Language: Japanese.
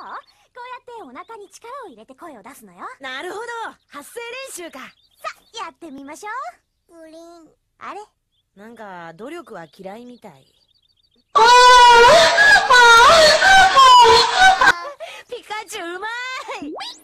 うこうやってお腹に力を入れて声を出すのよなるほど発声練習かさやってみましょうプリンあれなんか努力は嫌いみたいああピカチュウうまい